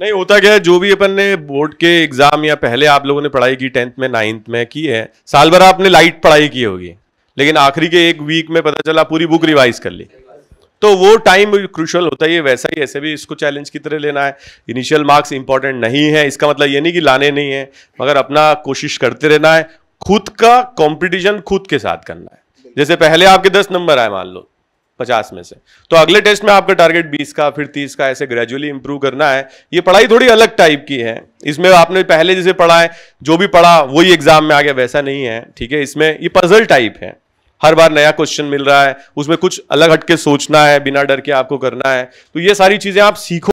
नहीं होता क्या है जो भी अपन ने बोर्ड के एग्जाम या पहले आप लोगों ने पढ़ाई की टेंथ में नाइन्थ में की है साल भर आपने लाइट पढ़ाई की होगी लेकिन आखिरी के एक वीक में पता चला पूरी बुक रिवाइज कर ली तो वो टाइम क्रूशल होता है वैसा ही ऐसे भी इसको चैलेंज की तरह लेना है इनिशियल मार्क्स इंपॉर्टेंट नहीं है इसका मतलब ये नहीं कि लाने नहीं है मगर अपना कोशिश करते रहना है खुद का कॉम्पिटिशन खुद के साथ करना है जैसे पहले आपके दस नंबर आए मान लो पचास में से तो अगले टेस्ट में आपका टारगेट बीस का फिर तीस का ऐसे ग्रेजुअली इंप्रूव करना है ये पढ़ाई थोड़ी अलग टाइप की है इसमें आपने पहले जैसे पढ़ा है जो भी पढ़ा वही एग्जाम में आ गया वैसा नहीं है ठीक है इसमें ये पजल टाइप है हर बार नया क्वेश्चन मिल रहा है उसमें कुछ अलग हटके सोचना है बिना डर के आपको करना है तो ये सारी चीजें आप सीखो